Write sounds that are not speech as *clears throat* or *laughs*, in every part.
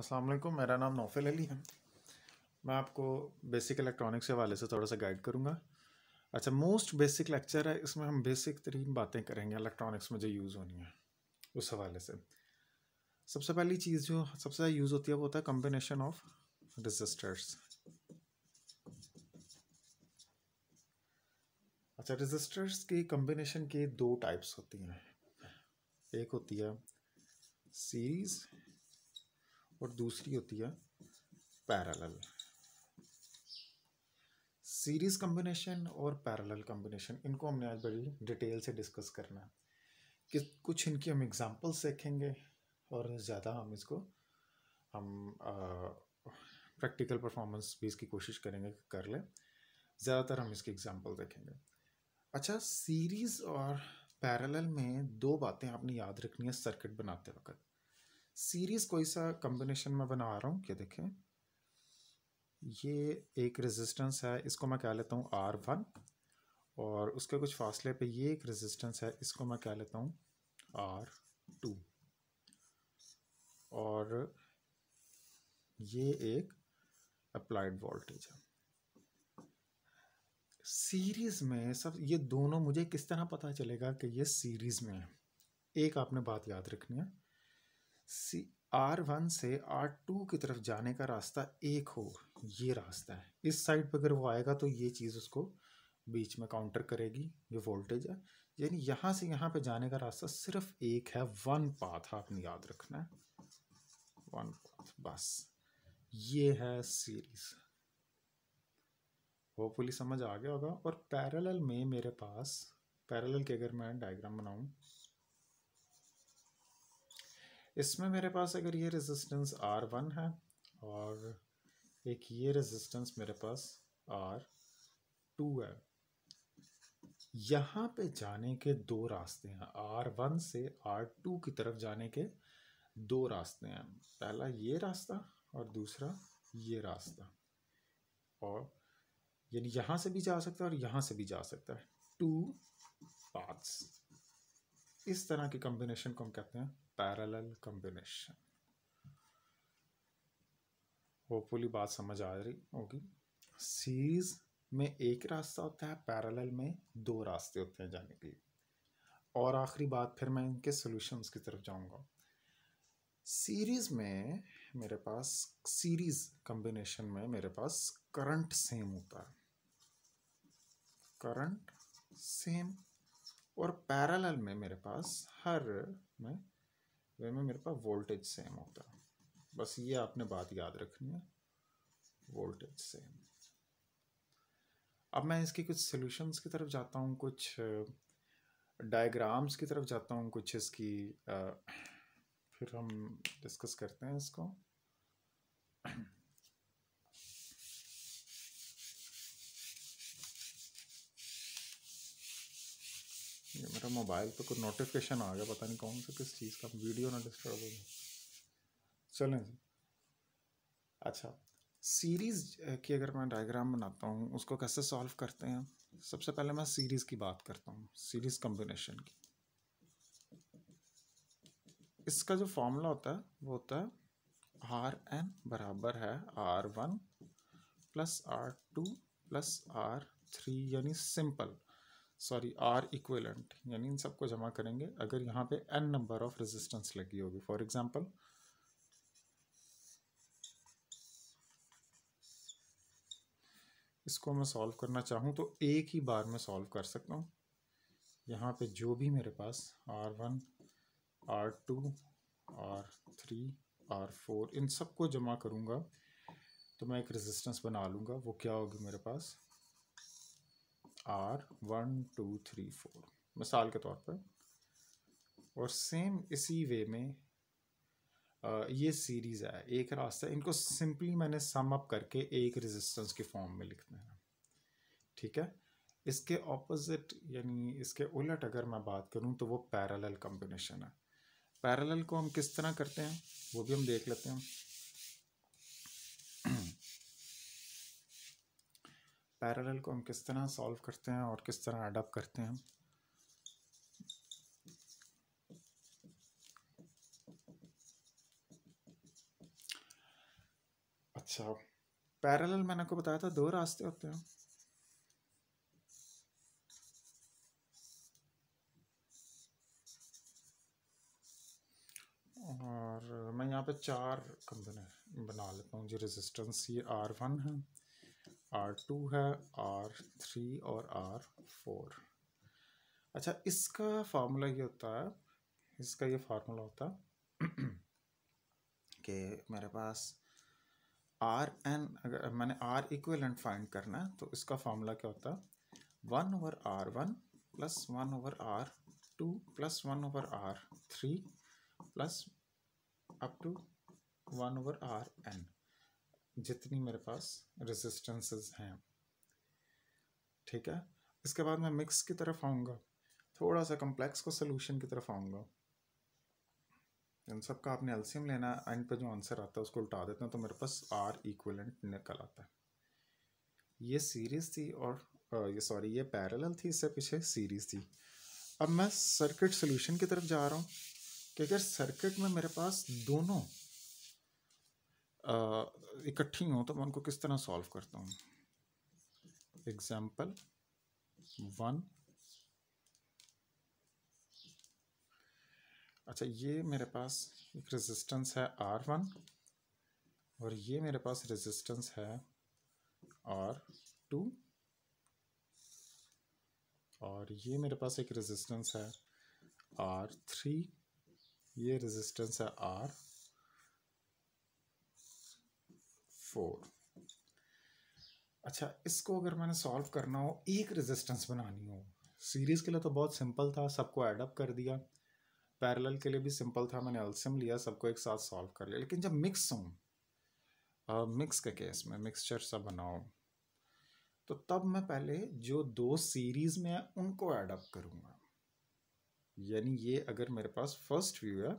अस्सलाम वालेकुम मेरा नाम नौफिल अली है मैं आपको बेसिक इलेक्ट्रॉनिक्स के हवाले से थोड़ा सा गाइड करूँगा अच्छा मोस्ट बेसिक लेक्चर है इसमें हम बेसिक तरीन बातें करेंगे इलेक्ट्रॉनिक्स में जो यूज़ होनी है उस हवाले से सबसे पहली चीज़ जो सबसे ज़्यादा यूज़ होती है वो होता है कम्बिनेशन ऑफ रजिस्टर्स अच्छा रजिस्टर्स के कम्बिनेशन के दो टाइप्स होती हैं एक होती है सीरीज़ और दूसरी होती है पैरेलल सीरीज़ कम्बिनेशन और पैरेलल कम्बिनेशन इनको हमने आज बड़ी डिटेल से डिस्कस करना है कि कुछ इनकी हम एग्जांपल्स देखेंगे और ज़्यादा हम इसको हम प्रैक्टिकल परफॉर्मेंस भी इसकी कोशिश करेंगे कर लें ज़्यादातर हम इसकी एग्जांपल देखेंगे अच्छा सीरीज़ और पैरेलल में दो बातें आपने याद रखनी है सर्किट बनाते वक्त सीरीज़ कोई सा कम्बिनेशन में बना रहा हूँ क्या देखें ये एक रेजिस्टेंस है इसको मैं कह लेता हूँ आर वन और उसके कुछ फासले पे ये एक रेजिस्टेंस है इसको मैं कह लेता हूँ आर टू और ये एक अप्लाइड वोल्टेज है सीरीज़ में सब ये दोनों मुझे किस तरह पता चलेगा कि ये सीरीज़ में है एक आपने बात याद रखनी है सी आर वन से आर टू की तरफ जाने का रास्ता एक हो ये रास्ता है इस साइड पर अगर वो आएगा तो ये चीज़ उसको बीच में काउंटर करेगी जो वोल्टेज है यानी यहाँ से यहाँ पे जाने का रास्ता सिर्फ एक है वन पाथ आपने याद रखना है वन पाथ बस ये है सीरीज होपफुली समझ आ गया होगा और पैरेलल में मेरे पास पैरेलल के अगर मैं डायग्राम बनाऊँ इसमें मेरे पास अगर ये रेजिस्टेंस आर वन है और एक ये रेजिस्टेंस मेरे पास आर टू है यहाँ पे जाने के दो रास्ते हैं आर वन से आर टू की तरफ जाने के दो रास्ते हैं पहला ये रास्ता और दूसरा ये रास्ता और यानी यहाँ से भी जा सकता है और यहाँ से भी जा सकता है टू पाथ्स इस तरह के कॉम्बिनेशन को हम कहते हैं पैरेलल कंबिनेशन होपफुली बात समझ आ रही होगी सीरीज में एक रास्ता होता है पैरेलल में दो रास्ते होते हैं जाने के लिए और आखिरी बात फिर मैं इनके सॉल्यूशंस की तरफ जाऊंगा सीरीज में मेरे पास सीरीज कम्बिनेशन में मेरे पास करंट सेम होता है करंट सेम और पैरेलल में मेरे पास हर में में मेरे पास वोल्टेज सेम होता है बस ये आपने बात याद रखनी है वोल्टेज सेम अब मैं इसके कुछ सोल्यूशंस की तरफ जाता हूँ कुछ डायग्राम्स की तरफ जाता हूँ कुछ इसकी आ, फिर हम डिस्कस करते हैं इसको अच्छा मोबाइल पे कोई नोटिफिकेशन आ गया पता नहीं कौन सा किस चीज़ का वीडियो ना डिस्टर्ब हो गया चलें जी अच्छा सीरीज़ की अगर मैं डायग्राम बनाता हूँ उसको कैसे सॉल्व करते हैं सबसे पहले मैं सीरीज़ की बात करता हूँ सीरीज़ कम्बिनेशन की इसका जो फॉर्मूला होता है वो होता है आर एन बराबर है R one plus R two plus R three यानी सिंपल सॉरी आर इक्वेलेंट यानी इन सबको जमा करेंगे अगर यहाँ पे एन नंबर ऑफ रेजिस्टेंस लगी होगी फॉर एग्जांपल इसको मैं सॉल्व करना चाहूँ तो एक ही बार में सॉल्व कर सकता हूँ यहाँ पे जो भी मेरे पास R one R two R three R four इन सबको जमा करूँगा तो मैं एक रेजिस्टेंस बना लूँगा वो क्या होगी मेरे पास R one two three four मिसाल के तौर पर और सेम इसी वे में ये सीरीज़ है एक रास्ता इनको सिंपली मैंने सम अप करके एक रेजिस्टेंस के फॉर्म में लिखना है ठीक है इसके ऑपोजिट यानी इसके उलट अगर मैं बात करूं तो वो पैरेलल कम्बिनेशन है पैरेलल को हम किस तरह करते हैं वो भी हम देख लेते हैं पैरेलल को हम किस तरह सॉल्व करते हैं और किस तरह अडप करते हैं अच्छा पैरेलल मैंने आपको बताया था दो रास्ते होते हैं और मैं यहाँ पे चार कंपनी बना लेता हूँ जो रेजिस्टेंस ये आर वन है आर टू है आर थ्री और आर फोर अच्छा इसका फार्मूला ये होता है इसका ये फार्मूला होता है कि मेरे पास आर एन अगर मैंने आर इक्वेलेंट फाइंड करना है तो इसका फार्मूला क्या होता है one over R one plus one over R two plus one over R three plus up to one over R N जितनी मेरे पास रेजिस्टेंसेस हैं ठीक है इसके बाद मैं मिक्स की तरफ आऊँगा थोड़ा सा कम्प्लेक्स को सोल्यूशन की तरफ आऊँगा इन सब का आपने एल्सियम लेना एंड पे जो आंसर आता है उसको उल्टा देते हैं तो मेरे पास आर इक्वलेंट निकल आता है ये सीरीज़ थी और ये सॉरी ये पैरेलल थी इससे पीछे सीरीज़ थी अब मैं सर्किट सोल्यूशन की तरफ जा रहा हूँ क्योंकि सर्किट में मेरे पास दोनों इकट्ठी हो तो मैं उनको किस तरह सॉल्व करता हूँ एग्जाम्पल वन अच्छा ये मेरे पास एक रेजिस्टेंस है आर वन और ये मेरे पास रेजिस्टेंस है आर टू और ये मेरे पास एक रेजिस्टेंस है आर थ्री ये रेजिस्टेंस है आर फोर अच्छा इसको अगर मैंने सॉल्व करना हो एक रेजिस्टेंस बनानी हो सीरीज़ के लिए तो बहुत सिंपल था सबको एडअप कर दिया पैरेलल के लिए भी सिंपल था मैंने एल्सियम लिया सबको एक साथ सॉल्व कर लिया लेकिन जब मिक्स हूँ मिक्स के केस में मिक्सचर सा बनाओ तो तब मैं पहले जो दो सीरीज़ में है उनको एडअप करूँगा यानी ये अगर मेरे पास फर्स्ट व्यू है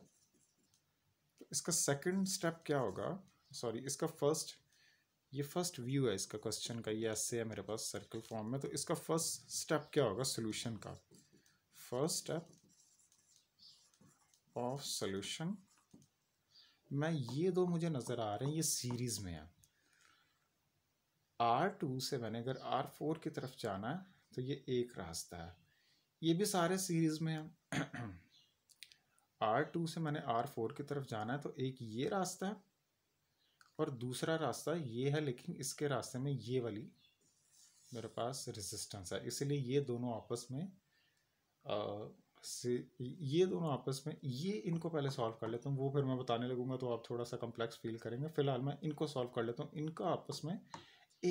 तो इसका सेकंड स्टेप क्या होगा सॉरी इसका फर्स्ट ये फर्स्ट व्यू है इसका क्वेश्चन का ये ऐसे है मेरे पास सर्कल फॉर्म में तो इसका फर्स्ट स्टेप क्या होगा सोल्यूशन का फर्स्ट स्टेप ऑफ सोल्यूशन मैं ये दो मुझे नज़र आ रहे हैं ये सीरीज़ में है आर टू से मैंने अगर आर फोर की तरफ जाना है तो ये एक रास्ता है ये भी सारे सीरीज़ में है आर टू से मैंने आर फोर की तरफ जाना है तो एक ये रास्ता है और दूसरा रास्ता ये है लेकिन इसके रास्ते में ये वाली मेरे पास रेजिस्टेंस है इसलिए ये दोनों आपस में आ, से ये दोनों आपस में ये इनको पहले सॉल्व कर लेता हूँ वो फिर मैं बताने लगूंगा तो आप थोड़ा सा कम्प्लेक्स फील करेंगे फिलहाल मैं इनको सॉल्व कर लेता हूँ इनका आपस में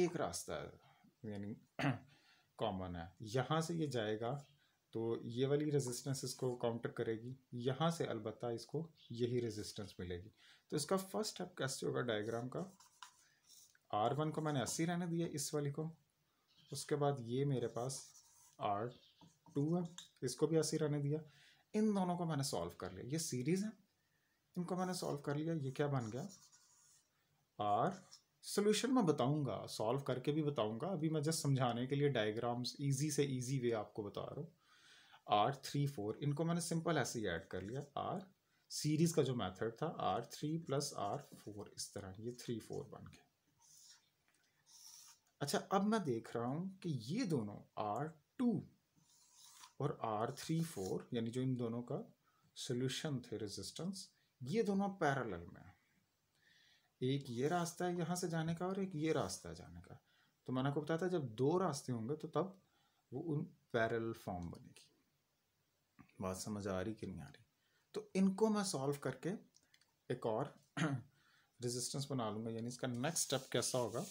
एक रास्ता है यानी कॉमन *clears throat* है यहाँ से ये जाएगा तो ये वाली रेजिस्टेंस इसको काउंटर करेगी यहाँ से अलबत् इसको यही रेजिस्टेंस मिलेगी तो इसका फर्स्ट स्टेप कैसे होगा डायग्राम का आर वन को मैंने अस्सी रहने दिया इस वाली को उसके बाद ये मेरे पास आर टू है इसको भी अस्सी रहने दिया इन दोनों को मैंने सॉल्व कर लिया ये सीरीज़ है इनको मैंने सॉल्व कर लिया ये क्या बन गया आर सोल्यूशन मैं बताऊंगा सॉल्व करके भी बताऊंगा अभी मैं जस्ट समझाने के लिए डायग्राम्स ईजी से ईजी वे आपको बता रहा हूँ आर थ्री फोर इनको मैंने सिंपल ऐसे ही ऐड कर लिया आर सीरीज का जो मेथड था R three plus R four इस तरह ये थ्री फोर बन गया अच्छा अब मैं देख रहा हूँ कि ये दोनों आर टू और आर थ्री फोर यानी जो इन दोनों का सोल्यूशन थे रेजिस्टेंस ये दोनों पैरेलल में एक ये रास्ता है यहाँ से जाने का और एक ये रास्ता है जाने का तो मैंने आपको बताया था जब दो रास्ते होंगे तो तब वो उन पैरेलल फॉर्म बनेगी बात समझ आ रही कि नहीं आ रही तो इनको मैं सॉल्व करके एक और रेजिस्टेंस *clears throat* बना लूँगा यानी इसका नेक्स्ट स्टेप कैसा होगा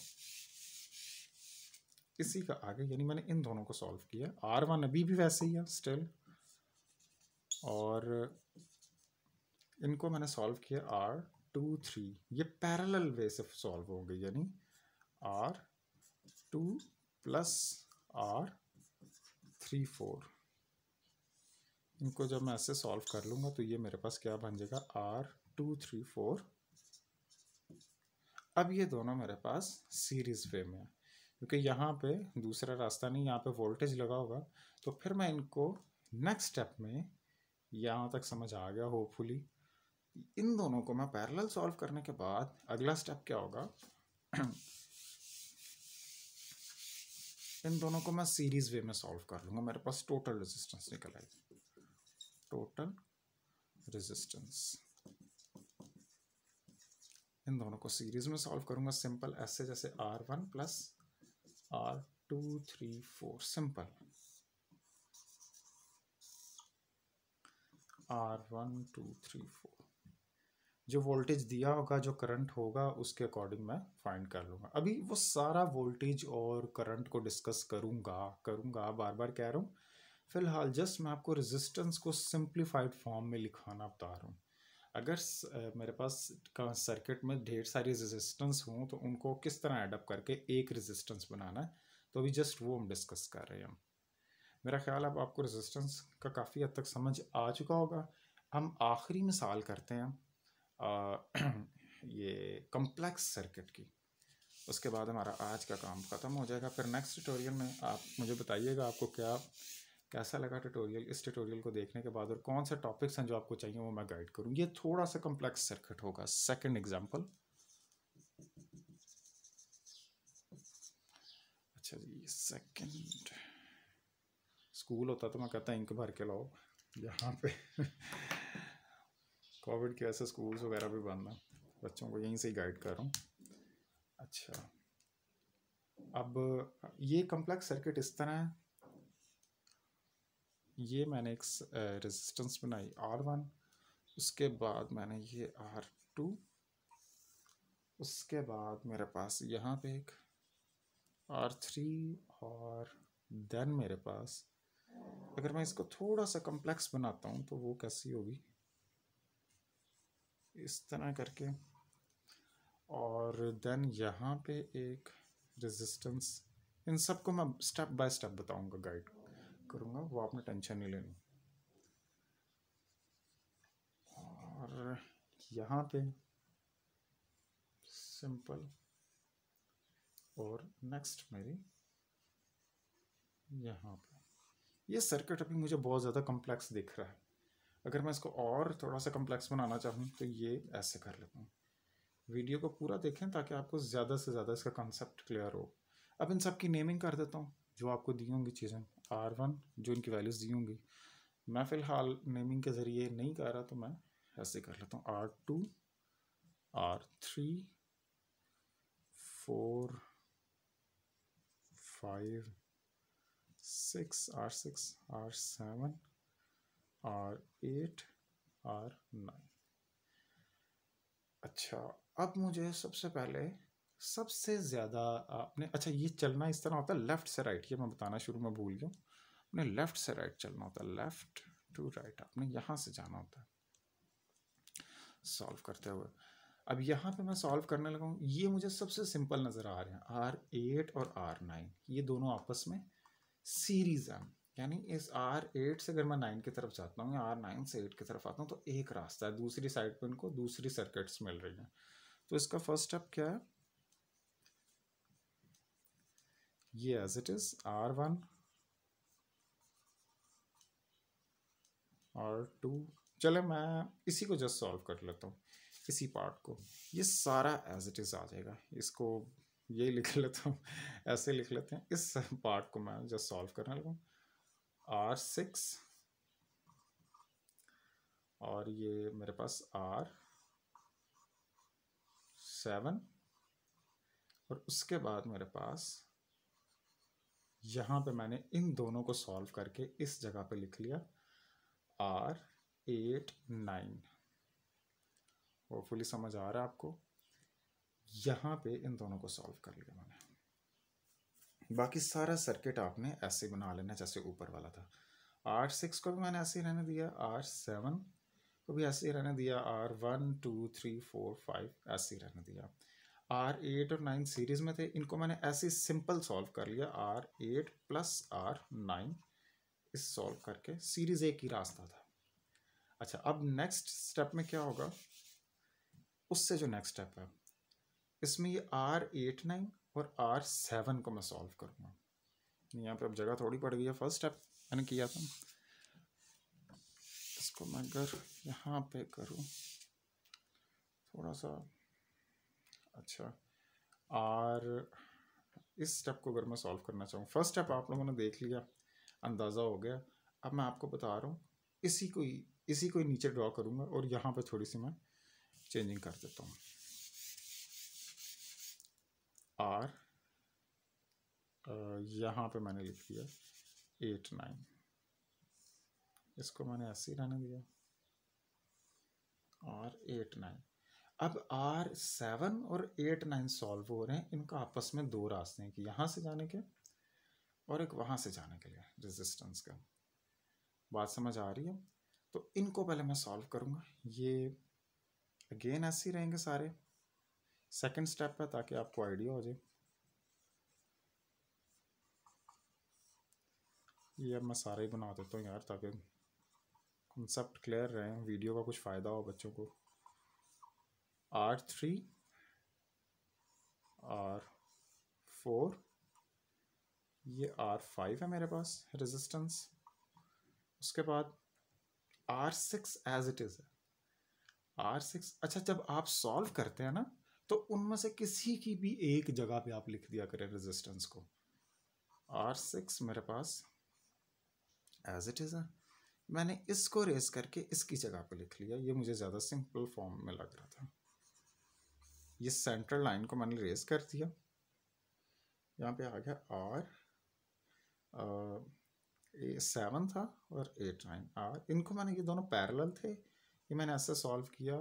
इसी का आगे यानी मैंने इन दोनों को सॉल्व किया आर वन अभी भी वैसे ही है स्टिल और इनको मैंने सॉल्व किया आर टू थ्री ये पैरेलल वे से सॉल्व हो गई यानी R two plus R three four इनको जब मैं ऐसे सॉल्व कर लूँगा तो ये मेरे पास क्या बन जाएगा आर टू थ्री फोर अब ये दोनों मेरे पास सीरीज वे में है क्योंकि यहाँ पे दूसरा रास्ता नहीं यहाँ पे वोल्टेज लगा होगा तो फिर मैं इनको नेक्स्ट स्टेप में यहाँ तक समझ आ गया होपफुली इन दोनों को मैं पैरेलल सॉल्व करने के बाद अगला स्टेप क्या होगा इन दोनों को मैं सीरीज वे में सॉल्व कर लूँगा मेरे पास टोटल रेजिस्टेंस निकल आएगी टोटल रेजिस्टेंस इन दोनों को सीरीज में सॉल्व करूंगा सिंपल ऐसे जैसे R one plus R two three four simple R one two three four जो वोल्टेज दिया होगा जो करंट होगा उसके अकॉर्डिंग मैं फाइंड कर लूँगा अभी वो सारा वोल्टेज और करंट को डिस्कस करूँगा करूँगा बार बार कह रहा हूँ फिलहाल जस्ट मैं आपको रेजिस्टेंस को सिंप्लीफाइड फॉर्म में लिखाना बता रहा हूँ अगर मेरे पास का सर्किट में ढेर सारी रेजिस्टेंस हों तो उनको किस तरह एडअप करके एक रेजिस्टेंस बनाना है तो अभी जस्ट वो हम डिस्कस कर रहे हैं मेरा ख्याल अब आपको रेजिस्टेंस का काफ़ी हद तक समझ आ चुका होगा हम आखिरी मिसाल करते हैं आ, *clears throat* ये कम्प्लेक्स सर्किट की उसके बाद हमारा आज का काम ख़त्म हो जाएगा फिर नेक्स्ट ट्यूटोरियल में आप मुझे बताइएगा आपको क्या कैसा लगा ट्यूटोरियल इस ट्यूटोरियल को देखने के बाद और कौन से टॉपिक्स हैं जो आपको चाहिए वो मैं गाइड करूँ ये थोड़ा सा कम्प्लेक्स सर्किट होगा सेकेंड एग्जाम्पल अच्छा जी सेकेंड स्कूल होता तो मैं कहता इंक भर के लाओ यहाँ पे कोविड की वजह से स्कूल्स वगैरह भी बंद हैं बच्चों को यहीं से ही गाइड कर रहा हूँ अच्छा अब ये कम्प्लेक्स सर्किट इस तरह है ये मैंने एक रेजिस्टेंस बनाई आर वन उसके बाद मैंने ये आर टू उसके बाद मेरे पास यहाँ पे एक आर थ्री और देन मेरे पास अगर मैं इसको थोड़ा सा कम्प्लेक्स बनाता हूँ तो वो कैसी होगी इस तरह करके और देन यहाँ पे एक रेजिस्टेंस इन सब को मैं स्टेप बाय स्टेप बताऊंगा गाइड करूँगा वो आपने टेंशन नहीं लेनी और यहाँ पे सिंपल और नेक्स्ट मेरी यहाँ पे ये सर्किट अभी मुझे बहुत ज़्यादा कम्प्लेक्स दिख रहा है अगर मैं इसको और थोड़ा सा कम्प्लेक्स बनाना चाहूँ तो ये ऐसे कर लेता हूँ वीडियो को पूरा देखें ताकि आपको ज़्यादा से ज़्यादा इसका कॉन्सेप्ट क्लियर हो अब इन सब की नेमिंग कर देता हूँ जो आपको दी होंगी चीज़ें आर वन जो इनकी वैल्यूज़ दी होंगी मैं फ़िलहाल नेमिंग के ज़रिए नहीं कर रहा तो मैं ऐसे कर लेता हूँ R two R three four five six R six R seven R eight R nine अच्छा अब मुझे सबसे पहले सबसे ज़्यादा आपने अच्छा ये चलना इस तरह होता है लेफ़्ट से राइट ये मैं बताना शुरू में भूल गया आपने लेफ़्ट से राइट चलना होता है लेफ़्ट टू राइट आपने यहाँ से जाना होता है सॉल्व करते हुए अब यहाँ पे मैं सॉल्व करने लगा हूँ ये मुझे सबसे सिंपल नज़र आ रहे हैं आर एट और आर नाइन ये दोनों आपस में सीरीज़ हैं यानी इस आर एट से अगर मैं नाइन की तरफ जाता हूँ या आर नाइन से एट की तरफ आता हूँ तो एक रास्ता है दूसरी साइड पर इनको दूसरी सर्किट्स मिल रही हैं तो इसका फर्स्ट स्टेप क्या है ये as it is R one R two चले मैं इसी को जस्ट सॉल्व कर लेता हूँ इसी पार्ट को ये सारा एज इट इज़ आ जाएगा इसको ये लिख लेता हूँ ऐसे लिख लेते हैं इस पार्ट को मैं जस्ट सॉल्व करने लगा आर सिक्स और ये मेरे पास आर सेवन और उसके बाद मेरे पास यहाँ पे मैंने इन दोनों को सॉल्व करके इस जगह पे लिख लिया आर एट नाइन फुली समझ आ रहा है आपको यहाँ पे इन दोनों को सॉल्व कर लिया मैंने बाकी सारा सर्किट आपने ऐसे बना लेना जैसे ऊपर वाला था आर सिक्स को भी मैंने ऐसे ही रहने दिया आर सेवन को भी ऐसे ही रहने दिया R one two three four five ऐसे ही रहने दिया आर एट और नाइन सीरीज में थे इनको मैंने ऐसे सिंपल सॉल्व कर लिया R eight plus R nine इस सॉल्व करके सीरीज ए की रास्ता था अच्छा अब नेक्स्ट स्टेप में क्या होगा उससे जो नेक्स्ट स्टेप है इसमें ये आर एट नाइन और आर सेवन को मैं सॉल्व करूँगा यहाँ पर अब जगह थोड़ी पड़ गई है फर्स्ट स्टेप मैंने किया था इसको मैं अगर यहाँ पे करूँ थोड़ा सा अच्छा और इस स्टेप को अगर मैं सॉल्व करना चाहूँ फर्स्ट स्टेप आप लोगों ने देख लिया अंदाज़ा हो गया अब मैं आपको बता रहा हूँ इसी को इसी को नीचे ड्रॉ करूँगा और यहाँ पर थोड़ी सी मैं चेंजिंग कर देता हूँ आर यहाँ पे मैंने लिख दिया एट नाइन इसको मैंने ऐसे ही रहने दिया और एट नाइन अब आर सेवन और एट नाइन सॉल्व हो रहे हैं इनका आपस में दो रास्ते हैं कि यहाँ से जाने के और एक वहाँ से जाने के लिए रेजिस्टेंस का बात समझ आ रही है तो इनको पहले मैं सॉल्व करूँगा ये अगेन ऐसे ही रहेंगे सारे सेकंड स्टेप है ताकि आपको आइडिया हो जाए ये अब मैं सारे ही बना देता हूँ यार ताकि कंसेप्ट क्लियर रहे वीडियो का कुछ फ़ायदा हो बच्चों को आर थ्री आर फोर ये आर फाइव है मेरे पास रेजिस्टेंस उसके बाद R six as it is है आर सिक्स अच्छा जब आप सॉल्व करते हैं ना तो उनमें से किसी की भी एक जगह पे आप लिख दिया करें रेजिस्टेंस को आर सिक्स मेरे पास एज इट इज़ है मैंने इसको रेस करके इसकी जगह पे लिख लिया ये मुझे ज़्यादा सिंपल फॉर्म में लग रहा था ये सेंट्रल लाइन को मैंने रेज कर दिया यहाँ पे आ गया आर ए सेवन था और एट नाइन आर इनको मैंने ये दोनों पैरेलल थे ये मैंने ऐसे सॉल्व किया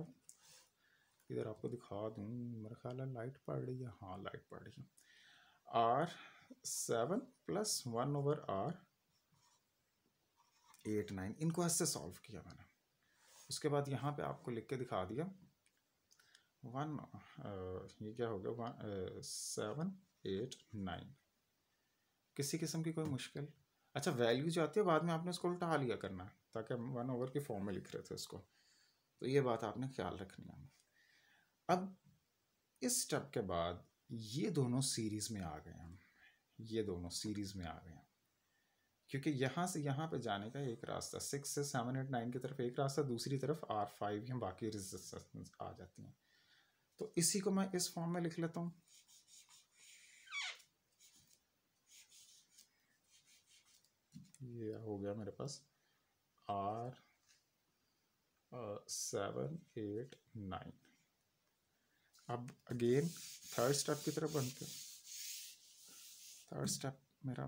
इधर आपको दिखा दूँ मेरा ख्याल है लाइट पड़ रही है हाँ लाइट पड़ रही है R seven plus one over R eight nine इनको ऐसे सॉल्व किया मैंने उसके बाद यहाँ पे आपको लिख के दिखा दिया वन ये क्या हो गया सेवन एट नाइन किसी किस्म की कोई मुश्किल अच्छा वैल्यू जो आती है बाद में आपने उसको उल्टा लिया करना है ताकि हम वन ओवर के फॉर्म में लिख रहे थे उसको तो ये बात आपने ख्याल रखनी है अब इस स्टेप के बाद ये दोनों सीरीज़ में आ गए हम ये दोनों सीरीज़ में आ गए हैं क्योंकि यहाँ से यहाँ पे जाने का एक रास्ता सिक्स से सेवन एट नाइन की तरफ एक रास्ता दूसरी तरफ आर फाइव या बाकी रिजिस्टेंस आ जाती हैं तो इसी को मैं इस फॉर्म में लिख लेता हूं ये हो गया मेरे पास आर सेवन एट नाइन अब अगेन थर्ड स्टेप की तरफ बनते थर्ड स्टेप मेरा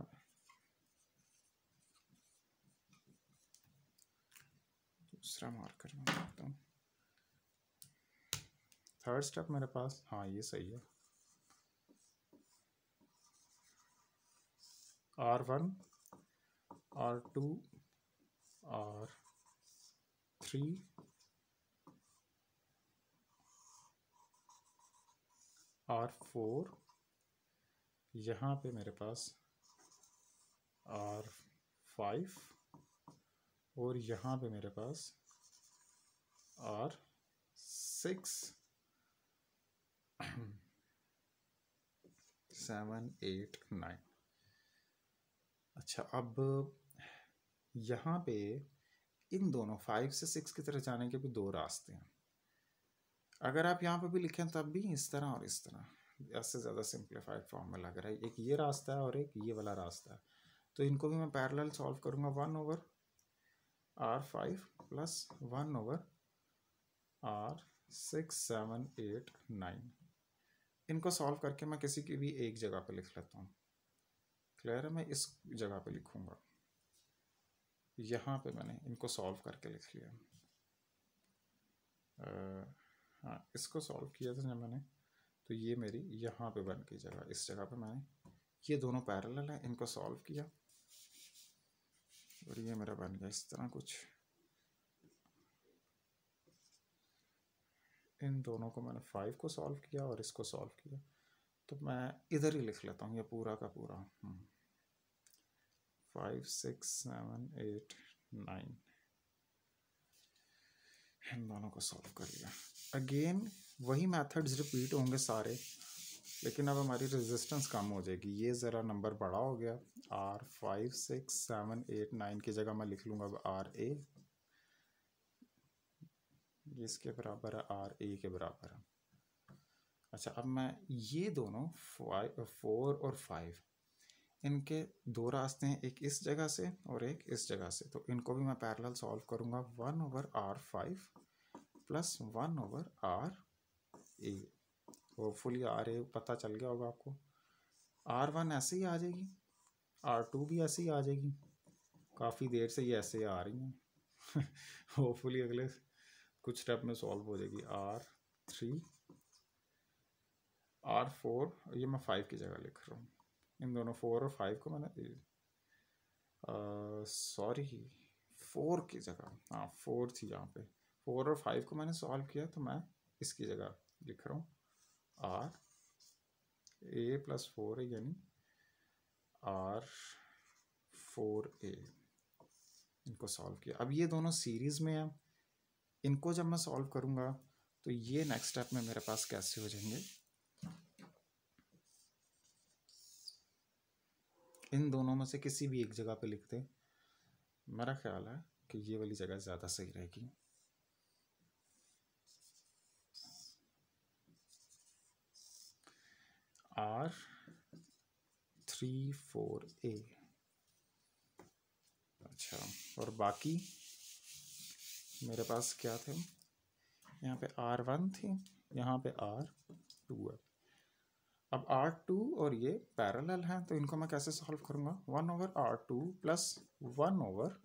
दूसरा मार्कर मैं लेता हूँ थर्ड स्टेप मेरे पास हाँ ये सही है R one R two R three R four यहाँ पे मेरे पास आर फाइव और यहाँ पे मेरे पास R six seven eight nine अच्छा अब यहाँ पे इन दोनों फाइव से सिक्स की तरह जाने के भी दो रास्ते हैं अगर आप यहाँ पे भी लिखें तब भी इस तरह और इस तरह ऐसे ज़्यादा सिंप्लीफाइड फॉर्म में लग रहा है एक ये रास्ता है और एक ये वाला रास्ता है तो इनको भी मैं पैरेलल सॉल्व करूँगा one over R five plus one over R six seven eight nine इनको सॉल्व करके मैं किसी की भी एक जगह पे लिख लेता हूँ क्लियर है मैं इस जगह पे लिखूँगा यहाँ पे मैंने इनको सॉल्व करके लिख लिया हाँ इसको सॉल्व किया था जब मैंने तो ये मेरी यहाँ पे बन गई जगह इस जगह पे मैंने ये दोनों पैरेलल हैं इनको सॉल्व किया और ये मेरा बन गया इस तरह कुछ इन दोनों को मैंने फाइव को सॉल्व किया और इसको सॉल्व किया तो मैं इधर ही लिख लेता हूँ ये पूरा का पूरा five six seven eight nine इन दोनों को सॉल्व कर लिया अगेन वही मेथड्स रिपीट होंगे सारे लेकिन अब हमारी रेजिस्टेंस कम हो जाएगी ये ज़रा नंबर बड़ा हो गया R five six seven eight nine की जगह मैं लिख लूँगा अब आर ए ये इसके बराबर है आर ए के बराबर है अच्छा अब मैं ये दोनों फोर और फाइव इनके दो रास्ते हैं एक इस जगह से और एक इस जगह से तो इनको भी मैं पैरेलल सॉल्व करूँगा one over R five plus one over R A hopefully R A पता चल गया होगा आपको आर वन ऐसे ही आ जाएगी आर टू भी ऐसे ही आ जाएगी काफ़ी देर से ये ऐसे ही आ रही हैं होपफुली *laughs* अगले कुछ स्टेप में सॉल्व हो जाएगी आर थ्री आर फोर ये मैं फाइव की जगह लिख रहा हूँ इन दोनों फोर और फाइव को मैंने सॉरी फोर की जगह हाँ फोर थी यहाँ पे फोर और फाइव को मैंने सॉल्व किया तो मैं इसकी जगह लिख रहा हूँ आर ए प्लस फोर है यानी आर फोर ए इनको सॉल्व किया अब ये दोनों सीरीज़ में है इनको जब मैं सॉल्व करूँगा तो ये नेक्स्ट स्टेप में मेरे पास कैसे हो जाएंगे इन दोनों में से किसी भी एक जगह पे लिखते मेरा ख्याल है कि ये वाली जगह ज़्यादा सही रहेगी आर थ्री फोर ए अच्छा और बाकी मेरे पास क्या थे यहाँ पे आर वन थी यहाँ पे आर टू है अब आर टू और ये पैरेलल हैं तो इनको मैं कैसे सॉल्व करूँगा one over R two plus one over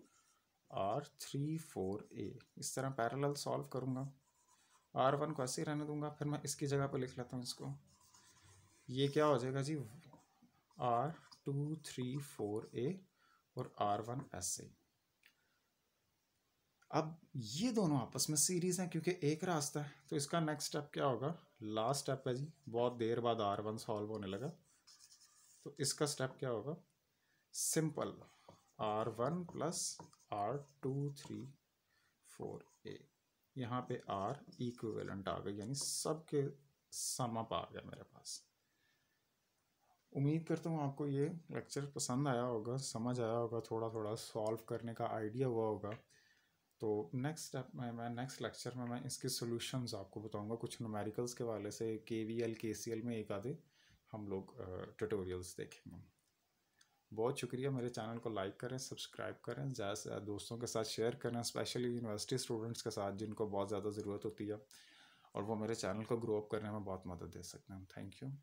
R three four A इस तरह पैरेलल सॉल्व करूँगा आर वन को ऐसे ही रहने दूंगा फिर मैं इसकी जगह पर लिख लेता हूँ इसको ये क्या हो जाएगा जी R two three four A और आर वन ऐसे ही अब ये दोनों आपस में सीरीज हैं क्योंकि एक रास्ता है तो इसका नेक्स्ट स्टेप क्या होगा लास्ट स्टेप है जी बहुत देर बाद आर वन सॉल्व होने लगा तो इसका स्टेप क्या होगा simple R one plus R two three four A यहाँ पे आर इक्विवेलेंट आ गई यानी सब के आ गया मेरे पास उम्मीद करता हूँ आपको ये लेक्चर पसंद आया होगा समझ आया होगा थोड़ा थोड़ा सॉल्व करने का आइडिया हुआ होगा तो नेक्स्ट स्टेप में मैं नेक्स्ट लेक्चर में मैं इसके सॉल्यूशंस आपको बताऊंगा कुछ नोमेरिकल्स के वाले से के वी एल के सी एल में एक आधे हम लोग ट्यूटोरियल्स देखेंगे बहुत शुक्रिया मेरे चैनल को लाइक करें सब्सक्राइब करें ज़्यादा से ज़्यादा दोस्तों के साथ शेयर करें स्पेशली यूनिवर्सिटी स्टूडेंट्स के साथ जिनको बहुत ज़्यादा ज़रूरत होती है और वो मेरे चैनल को ग्रो अप करने में बहुत मदद दे सकते हैं थैंक यू